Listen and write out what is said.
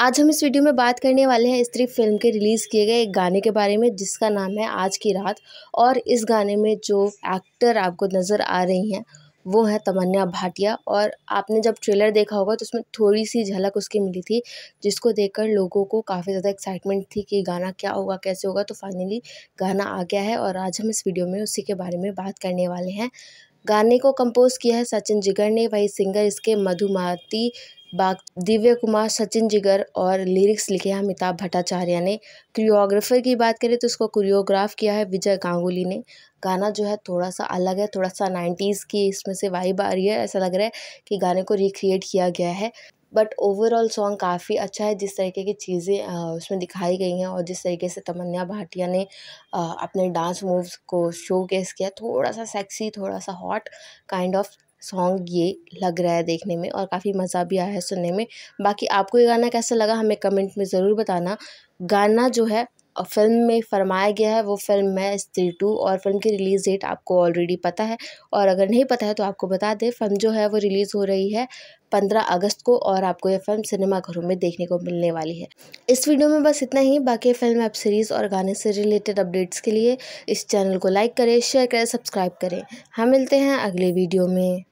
आज हम इस वीडियो में बात करने वाले हैं स्त्री फिल्म के रिलीज़ किए गए एक गाने के बारे में जिसका नाम है आज की रात और इस गाने में जो एक्टर आपको नज़र आ रही हैं वो है तमन्या भाटिया और आपने जब ट्रेलर देखा होगा तो उसमें थोड़ी सी झलक उसकी मिली थी जिसको देखकर लोगों को काफ़ी ज़्यादा एक्साइटमेंट थी कि गाना क्या होगा कैसे होगा तो फाइनली गाना आ गया है और आज हम इस वीडियो में उसी के बारे में बात करने वाले हैं गाने को कंपोज किया है सचिन जिगर ने वही सिंगर इसके मधुमाती बाग दिव्य कुमार सचिन जिगर और लिरिक्स लिखे हैं अमिताभ भट्टाचार्य ने क्रियोग्राफर की बात करें तो उसको कोरियोग्राफ किया है विजय गांगुली ने गाना जो है थोड़ा सा अलग है थोड़ा सा नाइन्टीज़ की इसमें से वाइब आ रही है ऐसा लग रहा है कि गाने को रिक्रिएट किया गया है बट ओवरऑल सॉन्ग काफ़ी अच्छा है जिस तरीके की चीज़ें उसमें दिखाई गई हैं और जिस तरीके से तमन्या भाटिया ने अपने डांस मूव्स को शो केस किया थोड़ा सा सेक्सी थोड़ा सा हॉट काइंड ऑफ सॉन्ग ये लग रहा है देखने में और काफ़ी मज़ा भी आया है सुनने में बाकी आपको ये गाना कैसा लगा हमें कमेंट में ज़रूर बताना गाना जो है फिल्म में फरमाया गया है वो फिल्म है स्त्री टू और फिल्म की रिलीज़ डेट आपको ऑलरेडी पता है और अगर नहीं पता है तो आपको बता दें फिल्म जो है वो रिलीज़ हो रही है पंद्रह अगस्त को और आपको यह फिल्म सिनेमाघरों में देखने को मिलने वाली है इस वीडियो में बस इतना ही बाकी फिल्म वेब सीरीज़ और गाने से रिलेटेड अपडेट्स के लिए इस चैनल को लाइक करें शेयर करें सब्सक्राइब करें हम मिलते हैं अगले वीडियो में